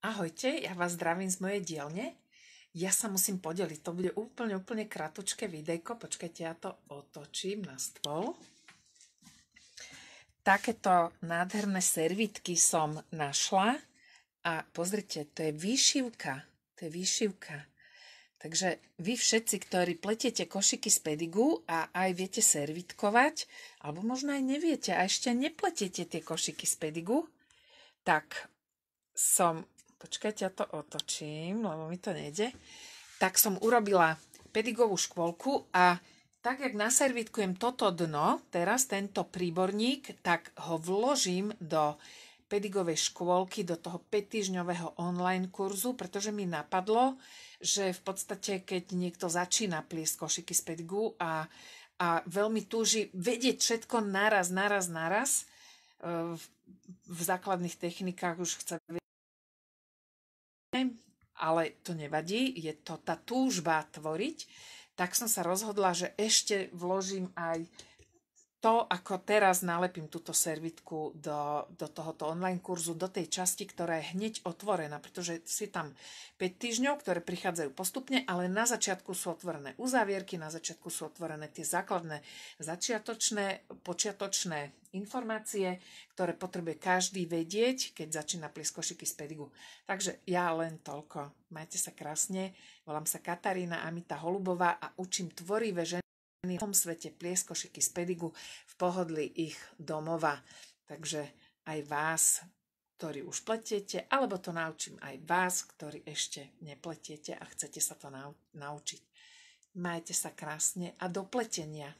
Ahojte, ja vás zdravím z mojej dielne. Ja sa musím podeliť, to bude úplne, úplne kratučké videjko. Počkajte, ja to otočím na stôl. Takéto nádherné servitky som našla a pozrite, to je výšivka. To je výšivka. Takže vy všetci, ktorí pletiete košiky z pedigu a aj viete servitkovať, alebo možno aj neviete a ešte nepletiete tie košiky z pedigu, tak som počkaj, ja to otočím, lebo mi to nejde, tak som urobila pedigovú škôlku a tak, jak naservitkujem toto dno, teraz tento príborník, tak ho vložím do pedigovej škôlky, do toho 5-týždňového online kurzu, pretože mi napadlo, že v podstate, keď niekto začína pliesť košiky z pedigu a, a veľmi túži vedieť všetko naraz, naraz, naraz, e, v základných technikách už chce samozrejme, ale to nevadí, je to tá túžba tvoriť, tak som sa rozhodla, že ešte vložím aj to, ako teraz nalepím túto servitku do, do tohoto online kurzu, do tej časti, ktorá je hneď otvorená, pretože si tam 5 týždňov, ktoré prichádzajú postupne, ale na začiatku sú otvorené uzavierky, na začiatku sú otvorené tie základné začiatočné, počiatočné informácie, ktoré potrebuje každý vedieť, keď začína pliskošiky z pedigu. Takže ja len toľko. Majte sa krásne. Volám sa Katarína Amita Holubová a učím tvorivé ženy v tom svete plieskošiky z pedigu v pohodli ich domova. Takže aj vás, ktorí už pletiete, alebo to naučím aj vás, ktorí ešte nepletiete a chcete sa to naučiť. Majte sa krásne a do pletenia.